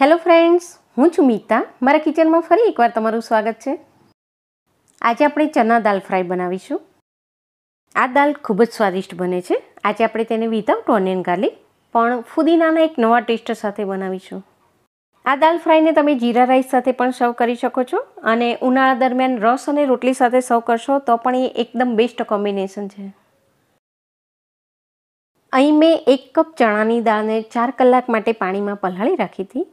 hello friends હું છું મીતા મારા કિચનમાં ફરી એકવાર તમારું સ્વાગત છે આજે આપણે ચના દાલ ફ્રાય બનાવીશું આ દાલ ખૂબ જ સ્વાદિષ્ટ બને છે આજે આપણે તેને વિધાઉટ ઓનિયન ગાર્લિક પણ ફુદીનાના એક નવા ટેસ્ટ સાથે બનાવીશું આ દાલ ફ્રાયને તમે જીરા રાઈસ સાથે પણ સર્વ કરી શકો છો અને ઉનાળા દરમિયાન રસ અને રોટલી સાથે સર્વ કરશો તો પણ એ એકદમ બેસ્ટ કોમ્બિનેશન છે અહીં મેં એક કપ ચણાની દાળને ચાર કલાક માટે પાણીમાં પલાળી રાખી હતી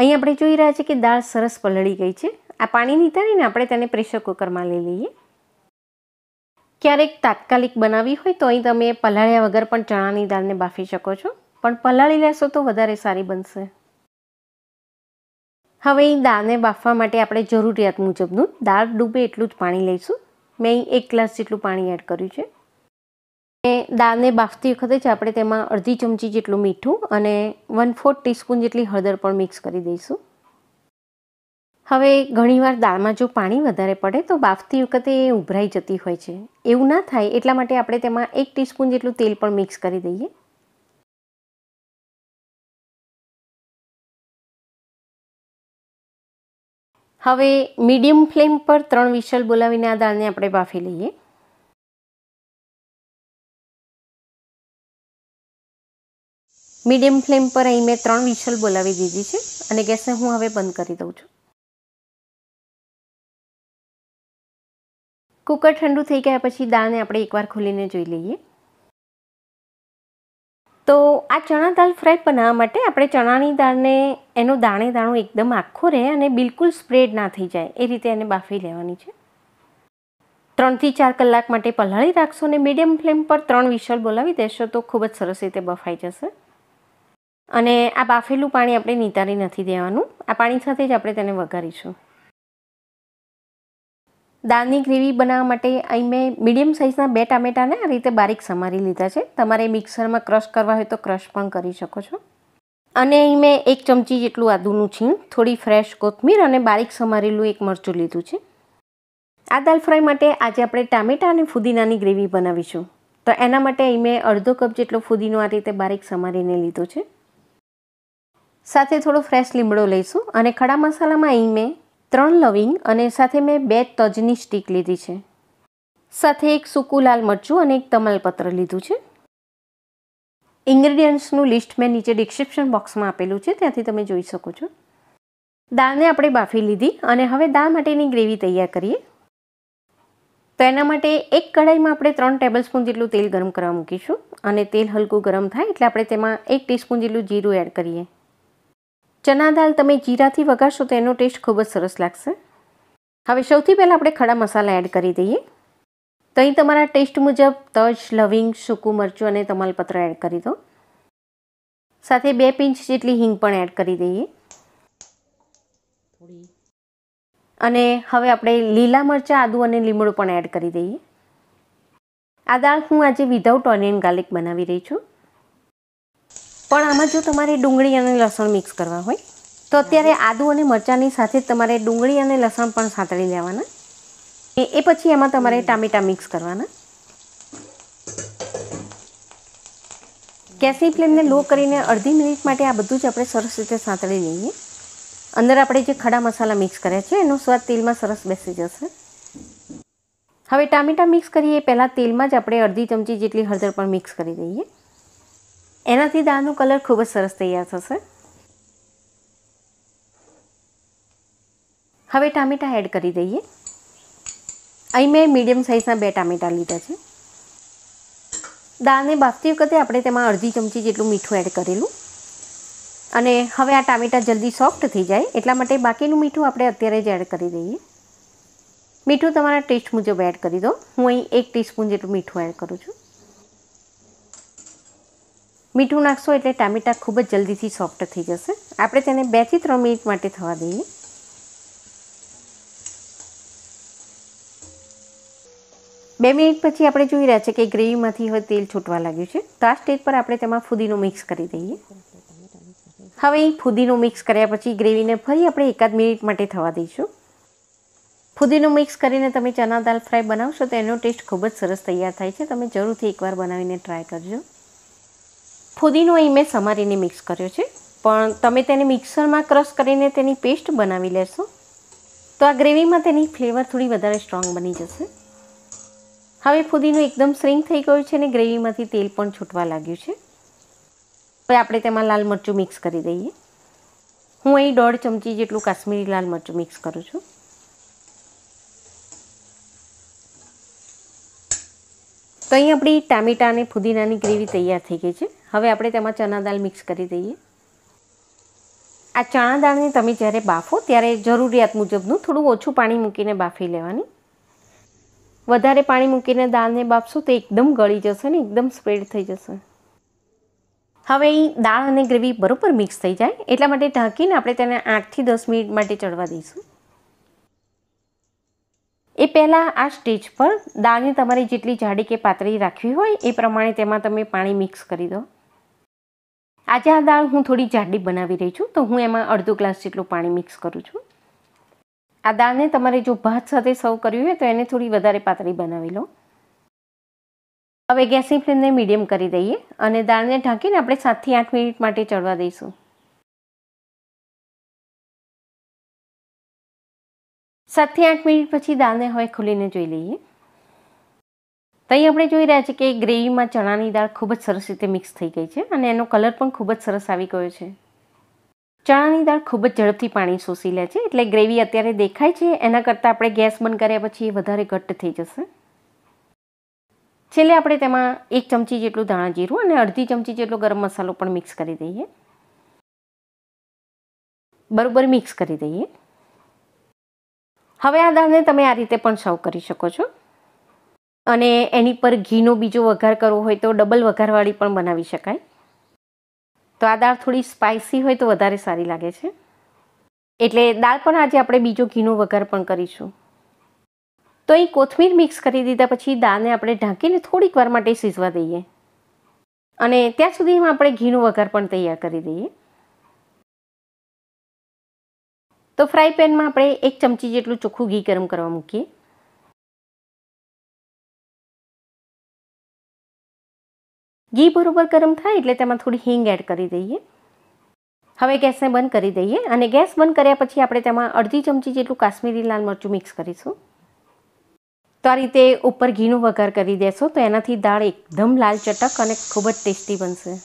અહીં આપણે જોઈ રહ્યા છીએ કે દાળ સરસ પલળી ગઈ છે આ પાણી નીતારીને આપણે તેને પ્રેશર કુકરમાં લઈ લઈએ ક્યારેક તાત્કાલિક બનાવી હોય તો અહીં તમે પલાળ્યા વગર પણ ચણાની દાળને બાફી શકો છો પણ પલાળી લેશો તો વધારે સારી બનશે હવે અહીં દાળને બાફવા માટે આપણે જરૂરિયાત મુજબનું દાળ ડૂબે એટલું જ પાણી લઈશું મેં અહીં એક ગ્લાસ જેટલું પાણી એડ કર્યું છે અને દાળને બાફતી વખતે જ આપણે તેમાં અડધી ચમચી જેટલું મીઠું અને વન ફોર્થ ટીસ્પૂન જેટલી હળદર પણ મિક્સ કરી દઈશું હવે ઘણીવાર દાળમાં જો પાણી વધારે પડે તો બાફતી વખતે એ ઉભરાઈ જતી હોય છે એવું ના થાય એટલા માટે આપણે તેમાં એક ટીસ્પૂન જેટલું તેલ પણ મિક્સ કરી દઈએ હવે મીડિયમ ફ્લેમ પર ત્રણ વિશલ બોલાવીને આ દાળને આપણે બાફી લઈએ મીડિયમ ફ્લેમ પર અહીં મેં ત્રણ વિશલ બોલાવી દીધી છે અને ગેસને હું હવે બંધ કરી દઉં છું કુકર ઠંડુ થઈ ગયા પછી દાળને આપણે એકવાર ખોલીને જોઈ લઈએ તો આ ચણા દાળ ફ્રાય બનાવવા માટે આપણે ચણાની દાળને એનો દાણે દાણું એકદમ આખો રહે અને બિલકુલ સ્પ્રેડ ના થઈ જાય એ રીતે એને બાફી લેવાની છે ત્રણથી ચાર કલાક માટે પલાળી રાખશો અને મીડિયમ ફ્લેમ પર ત્રણ વિસલ બોલાવી દેશો તો ખૂબ જ સરસ રીતે બફાઈ જશે અને આ બાફેલું પાણી આપણે નિતારી નથી દેવાનું આ પાણી સાથે જ આપણે તેને વઘારીશું દાળની ગ્રેવી બનાવવા માટે અહીં મેં મીડિયમ સાઇઝના બે ટામેટાને આ રીતે બારીક સમારી લીધા છે તમારે મિક્સરમાં ક્રશ કરવા હોય તો ક્રશ પણ કરી શકો છો અને અહીં મેં એક ચમચી જેટલું આદુનું છીણ થોડી ફ્રેશ કોથમીર અને બારીક સમારેલું એક મરચું લીધું છે આ દાલ ફ્રાય માટે આજે આપણે ટામેટા અને ફુદીનાની ગ્રેવી બનાવીશું તો એના માટે અહીં મેં અડધો કપ જેટલો ફુદીનો આ રીતે બારીક સમારીને લીધો છે સાથે થોડો ફ્રેશ લીમડો લઈશું અને ખડા મસાલામાં અહીં મેં ત્રણ લવિંગ અને સાથે મેં બે તજની સ્ટીક લીધી છે સાથે એક સૂકું લાલ મરચું અને એક તમાલપત્ર લીધું છે ઇન્ગ્રેડિયન્ટ્સનું લિસ્ટ મેં નીચે ડિસ્ક્રિપ્શન બોક્સમાં આપેલું છે ત્યાંથી તમે જોઈ શકો છો દાળને આપણે બાફી લીધી અને હવે દાળ માટેની ગ્રેવી તૈયાર કરીએ તો એના માટે એક કઢાઈમાં આપણે ત્રણ ટેબલસ્પૂન જેટલું તેલ ગરમ કરવા મૂકીશું અને તેલ હલકું ગરમ થાય એટલે આપણે તેમાં એક ટીસ્પૂન જેટલું જીરું એડ કરીએ ચના દાલ તમે જીરાથી વગાડશો તો એનો ટેસ્ટ ખૂબ જ સરસ લાગશે હવે સૌથી પહેલાં આપણે ખડા મસાલા એડ કરી દઈએ તો અહીં તમારા ટેસ્ટ મુજબ તજ લવિંગ સૂકું મરચું અને તમાલપત્ર એડ કરી દો સાથે બે પિંચ જેટલી હિંગ પણ એડ કરી દઈએ અને હવે આપણે લીલા મરચાં આદુ અને લીમડું પણ એડ કરી દઈએ આ દાળ હું આજે વિધાઉટ ઓનિયન ગાર્લિક બનાવી રહી છું પણ આમાં જો તમારે ડુંગળી અને લસણ મિક્સ કરવા હોય તો અત્યારે આદુ અને મરચાંની સાથે તમારે ડુંગળી અને લસણ પણ સાંતળી લેવાના એ પછી એમાં તમારે ટામેટા મિક્સ કરવાના ગેસની ફ્લેમને લો કરીને અડધી મિનિટ માટે આ બધું જ આપણે સરસ રીતે સાંતળી લઈએ અંદર આપણે જે ખડા મસાલા મિક્સ કર્યા છે એનો સ્વાદ તેલમાં સરસ બેસી જશે હવે ટામેટા મિક્સ કરીએ પહેલાં તેલમાં જ આપણે અડધી ચમચી જેટલી હળદર પણ મિક્સ કરી દઈએ એનાથી દાળનો કલર ખૂબ જ સરસ તૈયાર થશે હવે ટામેટાં એડ કરી દઈએ અહીં મેં મીડિયમ સાઇઝના બે ટામેટાં લીધા છે દાળને બાફતી વખતે આપણે તેમાં અડધી ચમચી જેટલું મીઠું એડ કરેલું અને હવે આ ટામેટાં જલ્દી સોફ્ટ થઈ જાય એટલા માટે બાકીનું મીઠું આપણે અત્યારે જ એડ કરી દઈએ મીઠું તમારા ટેસ્ટ મુજબ એડ કરી દો હું અહીં એક ટીસ્પૂન જેટલું મીઠું એડ કરું છું મીઠું નાખશો એટલે ટામેટાં ખૂબ જ જલ્દીથી સોફ્ટ થઈ જશે આપણે તેને બેથી ત્રણ મિનિટ માટે થવા દઈએ બે મિનિટ પછી આપણે જોઈ રહ્યા છે કે ગ્રેવીમાંથી હવે તેલ છૂટવા લાગ્યું છે તો આ સ્ટેજ પર આપણે તેમાં ફુદીનો મિક્સ કરી દઈએ હવે ફુદીનો મિક્સ કર્યા પછી ગ્રેવીને ફરી આપણે એકાદ મિનિટ માટે થવા દઈશું ફૂદીનો મિક્સ કરીને તમે ચણા દાલ ફ્રાય બનાવશો તો એનો ટેસ્ટ ખૂબ જ સરસ તૈયાર થાય છે તમે જરૂરથી એકવાર બનાવીને ટ્રાય કરજો ફુદીનો એ મેં સમારીને મિક્સ કર્યો છે પણ તમે તેને મિક્સરમાં ક્રશ કરીને તેની પેસ્ટ બનાવી લેશો તો આ ગ્રેવીમાં તેની ફ્લેવર થોડી વધારે સ્ટ્રોંગ બની જશે હવે ફુદીનો એકદમ શ્રિંક થઈ ગયું છે અને ગ્રેવીમાંથી તેલ પણ છૂટવા લાગ્યું છે હવે આપણે તેમાં લાલ મરચું મિક્સ કરી દઈએ હું અહીં દોઢ ચમચી જેટલું કાશ્મીરી લાલ મરચું મિક્સ કરું છું તો અહીં આપણી ટામેટા અને ફુદીનાની ગ્રેવી તૈયાર થઈ ગઈ છે હવે આપણે તેમાં ચણા દાળ મિક્સ કરી દઈએ આ ચણા દાળને તમે જ્યારે બાફો ત્યારે જરૂરિયાત મુજબનું થોડું ઓછું પાણી મૂકીને બાફી લેવાની વધારે પાણી મૂકીને દાળને બાફશો તો એકદમ ગળી જશે ને એકદમ સ્પ્રેડ થઈ જશે હવે એ દાળ અને ગ્રેવી બરાબર મિક્સ થઈ જાય એટલા માટે ઢાંકીને આપણે તેને આઠથી દસ મિનિટ માટે ચડવા દઈશું એ પહેલાં આ સ્ટેજ પર દાળને તમારી જેટલી જાડી કે પાતળી રાખવી હોય એ પ્રમાણે તેમાં તમે પાણી મિક્સ કરી દો આજે આ દાળ હું થોડી જાડી બનાવી રહી છું તો હું એમાં અડધો ગ્લાસ જેટલું પાણી મિક્સ કરું છું આ દાળને તમારે જો ભાત સાથે સર્વ કરવી હોય તો એને થોડી વધારે પાતળી બનાવી લો હવે ગેસની ફ્લેમને મીડિયમ કરી દઈએ અને દાળને ઢાંકીને આપણે સાતથી આઠ મિનિટ માટે ચડવા દઈશું સાતથી આઠ મિનિટ પછી દાળને હવે ખુલીને જોઈ લઈએ તો અહીં આપણે જોઈ રહ્યા છીએ કે ગ્રેવીમાં ચણાની દાળ ખૂબ જ સરસ રીતે મિક્સ થઈ ગઈ છે અને એનો કલર પણ ખૂબ જ સરસ આવી ગયો છે ચણાની દાળ ખૂબ જ ઝડપથી પાણી શોષી લે છે એટલે ગ્રેવી અત્યારે દેખાય છે એના કરતાં આપણે ગેસ બંધ કર્યા પછી એ વધારે ઘટ્ટ થઈ જશે છેલ્લે આપણે તેમાં એક ચમચી જેટલું ધાણા જીરું અને અડધી ચમચી જેટલો ગરમ મસાલો પણ મિક્સ કરી દઈએ બરાબર મિક્સ કરી દઈએ હવે આ દાળને તમે આ રીતે પણ સર્વ કરી શકો છો અને એની પર ઘીનો બીજો વઘાર કરવો હોય તો ડબલ વઘારવાળી પણ બનાવી શકાય તો આ દાળ થોડી સ્પાઇસી હોય તો વધારે સારી લાગે છે એટલે દાળ પણ આજે આપણે બીજો ઘીનો વઘાર પણ કરીશું તો અહીં કોથમીર મિક્સ કરી દીધા પછી દાળને આપણે ઢાંકીને થોડીક વાર માટે સીઝવા દઈએ અને ત્યાં સુધીમાં આપણે ઘીનો વઘાર પણ તૈયાર કરી દઈએ તો ફ્રાય પેનમાં આપણે એક ચમચી જેટલું ચોખ્ખું ઘી ગરમ કરવા મૂકીએ ઘી બરાબર ગરમ થાય એટલે તેમાં થોડી હિંગ એડ કરી દઈએ હવે ગેસને બંધ કરી દઈએ અને ગેસ બંધ કર્યા પછી આપણે તેમાં અડધી ચમચી જેટલું કાશ્મીરી લાલ મરચું મિક્સ કરીશું તો આ રીતે ઉપર ઘીનો વઘાર કરી દેશો તો એનાથી દાળ એકદમ લાલ ચટક અને ખૂબ જ ટેસ્ટી બનશે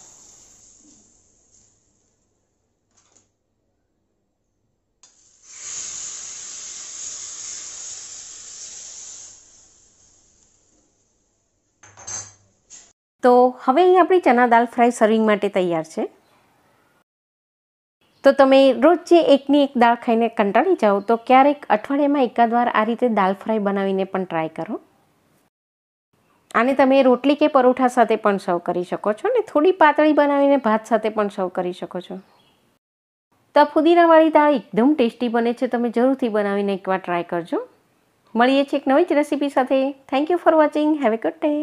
તો હવે અહીં આપણી ચના દાલ ફ્રાય સર્વિંગ માટે તૈયાર છે તો તમે રોજ જે એકની એક દાળ ખાઈને કંટાળી જાઓ તો ક્યારેક અઠવાડિયામાં એકાદ વાર આ રીતે દાલ ફ્રાય બનાવીને પણ ટ્રાય કરો આને તમે રોટલી કે પરોઠા સાથે પણ સર્વ કરી શકો છો અને થોડી પાતળી બનાવીને ભાત સાથે પણ સર્વ કરી શકો છો તો ફુદીનાવાળી દાળ એકદમ ટેસ્ટી બને છે તમે જરૂરથી બનાવીને એકવાર ટ્રાય કરજો મળીએ છીએ એક નવી જ રેસીપી સાથે thank you for watching have a good day